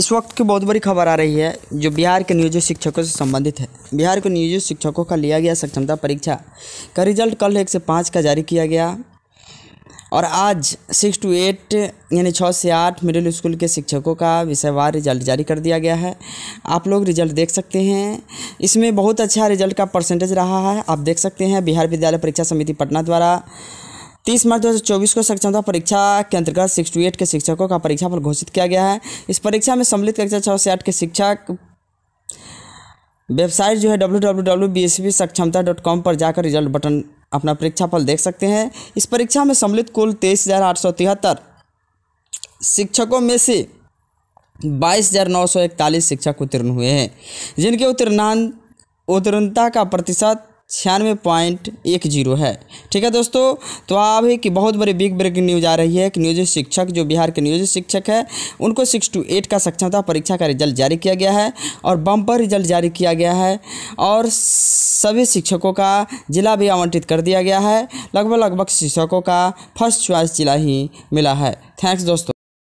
इस वक्त की बहुत बड़ी खबर आ रही है जो बिहार के नियोजित शिक्षकों से संबंधित है बिहार के नियोजित शिक्षकों का लिया गया सक्षमता परीक्षा का रिजल्ट कल एक से पाँच का जारी किया गया और आज सिक्स टू एट यानी छः से आठ मिडिल स्कूल के शिक्षकों का विषयवार रिजल्ट जारी कर दिया गया है आप लोग रिजल्ट देख सकते हैं इसमें बहुत अच्छा रिजल्ट का परसेंटेज रहा है आप देख सकते हैं बिहार विद्यालय परीक्षा समिति पटना द्वारा तीस मार्च 2024 को सक्षमता परीक्षा के अंतर्गत सिक्स टू एट के शिक्षकों का परीक्षाफल घोषित किया गया है इस परीक्षा में सम्मिलित कक्षा छः से आठ के शिक्षक वेबसाइट जो है W W W B S B सक्षमता डॉट कॉम पर जाकर रिजल्ट बटन अपना परीक्षाफल देख सकते हैं इस परीक्षा में सम्मिलित कुल तेईस हज़ार आठ सौ तिहत्तर शिक्षकों में से बाईस हज़ार नौ सौ इकतालीस शिक्षक उत्तीर्ण हुए हैं जिनके उत्तीर्णान उत्तीर्णता का प्रतिशत छियानवे पॉइंट एक जीरो है ठीक है दोस्तों तो अभी की कि बहुत बड़ी बिग ब्रेकिंग न्यूज आ रही है कि नियोजित शिक्षक जो बिहार के नियोजित शिक्षक है उनको सिक्स टू एट का सक्षमता परीक्षा का रिजल्ट जारी किया गया है और बम्पर रिजल्ट जारी किया गया है और सभी शिक्षकों का जिला भी आवंटित कर दिया गया है लगभग लगभग शिक्षकों का फर्स्ट च्वाइस जिला ही मिला है थैंक्स दोस्तों